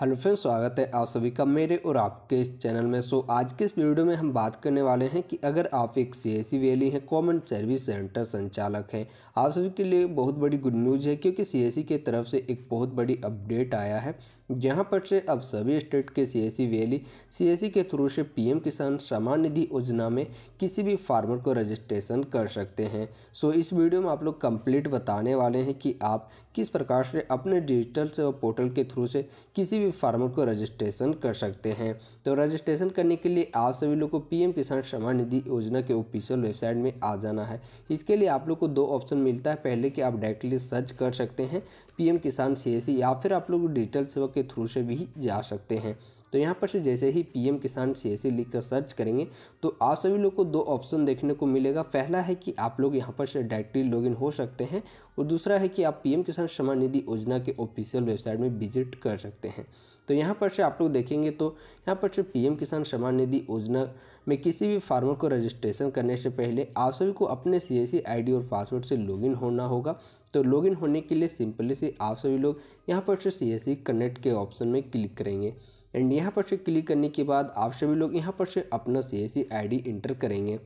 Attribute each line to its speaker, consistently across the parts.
Speaker 1: hello friends स्वागत है आप सभी का मेरे और आपके इस चैनल में सो आज के इस वीडियो में हम बात करने वाले हैं कि अगर आप एक सी वैली हैं कॉमन सर्विस सेंटर संचालक हैं आप सभी के लिए बहुत बड़ी गुड न्यूज़ है क्योंकि सी की तरफ से एक बहुत बड़ी अपडेट आया है जहां पर से अब सभी स्टेट के सी एस वैली सी के थ्रू से एम किसान सम्मान निधि योजना में किसी भी फार्मर को रजिस्ट्रेशन कर सकते हैं सो इस वीडियो में आप लोग कम्प्लीट बताने वाले हैं कि आप किस प्रकार से अपने डिजिटल सेवा पोर्टल के थ्रू से किसी भी फार्मर को रजिस्ट्रेशन कर सकते हैं तो रजिस्ट्रेशन करने के लिए आप सभी लोग को पीएम किसान सम्मान निधि योजना के ऑफिशियल वेबसाइट में आ जाना है इसके लिए आप लोग को दो ऑप्शन मिलता है पहले कि आप डायरेक्टली सर्च कर सकते हैं पीएम किसान सी e या फिर आप लोग डिजिटल सेवा के थ्रू से भी जा सकते हैं तो यहाँ पर से जैसे ही पी किसान सी लिखकर सर्च करेंगे तो आप सभी लोग को दो ऑप्शन देखने को मिलेगा पहला है कि आप लोग यहाँ पर से डायरेक्टली लॉग हो सकते हैं और दूसरा है कि आप पीएम किसान सम्मान निधि योजना के ऑफिशियल वेबसाइट में विजिट कर सकते हैं तो यहाँ पर से आप लोग देखेंगे तो यहाँ पर से पीएम किसान सम्मान निधि योजना में किसी भी फार्मर को रजिस्ट्रेशन करने से पहले आप सभी को अपने सी आईडी और पासवर्ड से लॉगिन होना होगा तो लॉगिन होने के लिए सिंपली से आप सभी लोग यहाँ पर से सी कनेक्ट के ऑप्शन में क्लिक करेंगे एंड यहाँ पर से क्लिक करने के बाद आप सभी लोग यहाँ पर से अपना सी एस आई करेंगे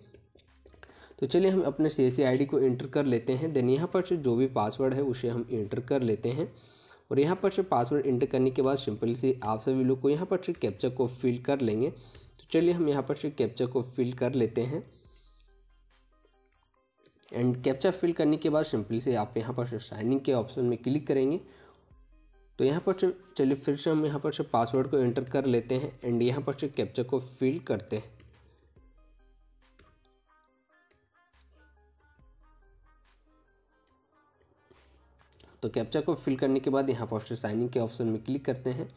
Speaker 1: तो चलिए हम अपने सी एस आई को इंटर कर लेते हैं देन यहाँ पर से जो भी पासवर्ड है उसे हम इंटर कर लेते हैं और यहाँ पर से पासवर्ड इंटर करने के बाद सिंपल से आप सभी लोग को यहाँ पर से कैप्चर को फिल कर लेंगे तो चलिए हम यहाँ पर से कैप्चर को फिल कर लेते हैं एंड कैप्चा फिल करने के बाद सिंपल से आप यहाँ पर से साइनिंग के ऑप्शन में क्लिक करेंगे तो यहाँ पर चलिए फिर से हम यहाँ पर से पासवर्ड को एंटर कर लेते हैं एंड यहाँ पर से कैप्चर को फिल करते हैं तो कैप्चा को फिल करने के बाद यहाँ पर से साइनिंग के ऑप्शन में क्लिक करते हैं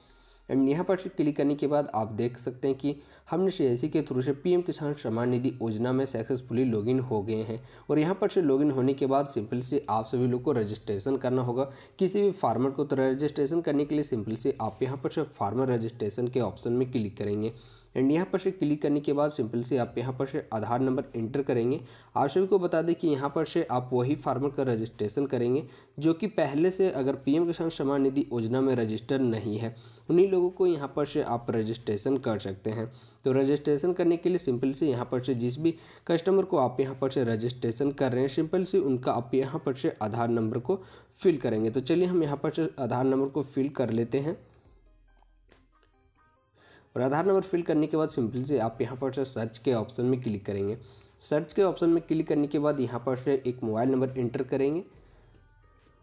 Speaker 1: एंड यहाँ पर क्लिक करने के बाद आप देख सकते हैं कि हमने सी के थ्रू से पीएम किसान सम्मान निधि योजना में सक्सेसफुली लॉगिन हो गए हैं और यहाँ पर से लॉगिन होने के बाद सिंपल से आप सभी लोग को रजिस्ट्रेशन करना होगा किसी भी फार्मर को तो रजिस्ट्रेशन करने के लिए सिंपल से आप यहाँ पर से फार्मर रजिस्ट्रेशन के ऑप्शन में क्लिक करेंगे एंड यहाँ पर से क्लिक करने के बाद सिंपल से आप यहाँ पर से आधार नंबर एंटर करेंगे आप सभी को बता दें कि यहाँ पर से आप वही फार्मर का रजिस्ट्रेशन करेंगे जो कि पहले से अगर पीएम किसान सम्मान निधि योजना में रजिस्टर नहीं है उन्हीं लोगों को यहाँ पर से आप रजिस्ट्रेशन कर सकते हैं तो रजिस्ट्रेशन करने के लिए सिंपल से यहाँ पर से जिस भी कस्टमर को आप यहाँ पर से रजिस्ट्रेशन कर रहे हैं सिंपल से उनका आप यहाँ पर से आधार नंबर को फिल करेंगे तो चलिए हम यहाँ पर से आधार नंबर को फिल कर लेते हैं और आधार नंबर फिल करने के बाद सिंपली से आप यहाँ पर से सर्च के ऑप्शन में क्लिक करेंगे सर्च के ऑप्शन में क्लिक करने के बाद यहाँ पर से एक मोबाइल नंबर इंटर करेंगे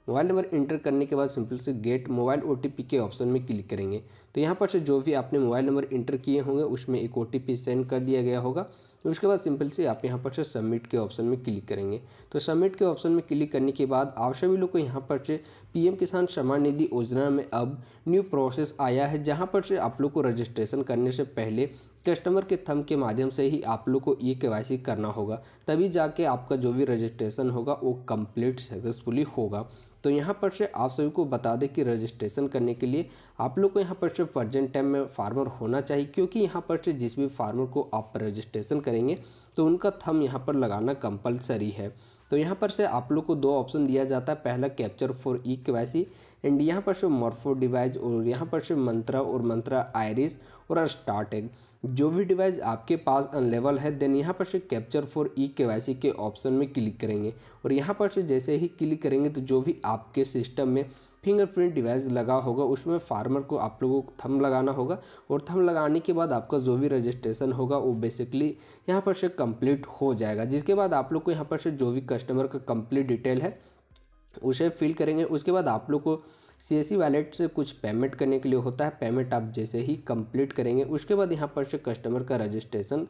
Speaker 1: मोबाइल नंबर इंटर करने के बाद सिंपल से गेट मोबाइल ओ के ऑप्शन में क्लिक करेंगे तो यहाँ पर से जो भी आपने मोबाइल नंबर इंटर किए होंगे उसमें एक ओ सेंड कर दिया गया होगा उसके बाद सिंपल से आप यहाँ पर से सबमिट के ऑप्शन में क्लिक करेंगे तो सबमिट के ऑप्शन में क्लिक करने के बाद आप सभी लोग को यहाँ पर से पीएम किसान सम्मान निधि योजना में अब न्यू प्रोसेस आया है जहाँ पर से आप लोग को रजिस्ट्रेशन करने से पहले कस्टमर के थम के माध्यम से ही आप लोग को ई के करना होगा तभी जाके आपका जो भी रजिस्ट्रेशन होगा वो कम्प्लीट सक्सेसफुली होगा तो यहाँ पर से आप सभी को बता दें कि रजिस्ट्रेशन करने के लिए आप लोग को यहाँ पर से फर्जेंट टाइम में फार्मर होना चाहिए क्योंकि यहाँ पर से जिस भी फार्मर को आप रजिस्ट्रेशन करेंगे तो उनका थम यहाँ पर लगाना कंपलसरी है तो यहाँ पर से आप लोग को दो ऑप्शन दिया जाता है पहला कैप्चर फॉर ई के एंड यहाँ पर से मॉर्फो डिवाइस और यहाँ पर से मंत्रा और मंत्रा आयरिस और स्टार्टेड जो भी डिवाइस आपके पास अनलेवल है देन यहाँ पर से कैप्चर फॉर ई के के ऑप्शन में क्लिक करेंगे और यहाँ पर से जैसे ही क्लिक करेंगे तो जो भी आपके सिस्टम में फिंगरप्रिंट डिवाइस लगा होगा उसमें फार्मर को आप लोगों को थम लगाना होगा और थम लगाने के बाद आपका जो भी रजिस्ट्रेशन होगा वो बेसिकली यहाँ पर से कंप्लीट हो जाएगा जिसके बाद आप लोग को यहाँ पर से जो भी कस्टमर का कंप्लीट डिटेल है उसे फिल करेंगे उसके बाद आप लोग को सी एस वैलेट से कुछ पेमेंट करने के लिए होता है पेमेंट आप जैसे ही कंप्लीट करेंगे उसके बाद यहाँ पर से कस्टमर का रजिस्ट्रेशन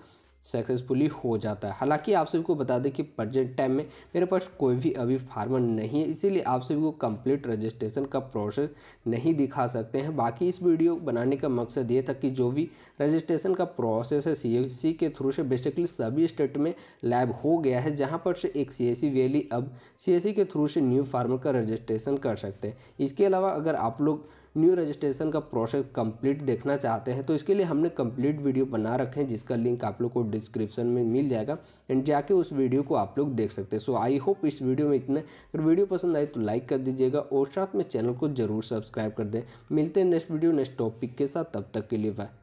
Speaker 1: सक्सेसफुली हो जाता है हालांकि आप सभी को बता दें कि प्रजेंट टाइम में मेरे पास कोई भी अभी फार्मर नहीं है इसीलिए आप सभी को कंप्लीट रजिस्ट्रेशन का प्रोसेस नहीं दिखा सकते हैं बाकी इस वीडियो बनाने का मकसद ये था कि जो भी रजिस्ट्रेशन का प्रोसेस है सी के थ्रू से बेसिकली सभी स्टेट में लैब हो गया है जहाँ पर से एक सी वैली अब सी के थ्रू से न्यू फार्मर का रजिस्ट्रेशन कर सकते हैं इसके अलावा अगर आप लोग न्यू रजिस्ट्रेशन का प्रोसेस कंप्लीट देखना चाहते हैं तो इसके लिए हमने कंप्लीट वीडियो बना रखे हैं जिसका लिंक आप लोग को डिस्क्रिप्शन में मिल जाएगा एंड जाके उस वीडियो को आप लोग देख सकते हैं सो आई होप इस वीडियो में इतना अगर वीडियो पसंद आए तो लाइक कर दीजिएगा और साथ में चैनल को जरूर सब्सक्राइब कर दें मिलते हैं नेक्स्ट वीडियो नेक्स्ट टॉपिक के साथ तब तक के लिए बाय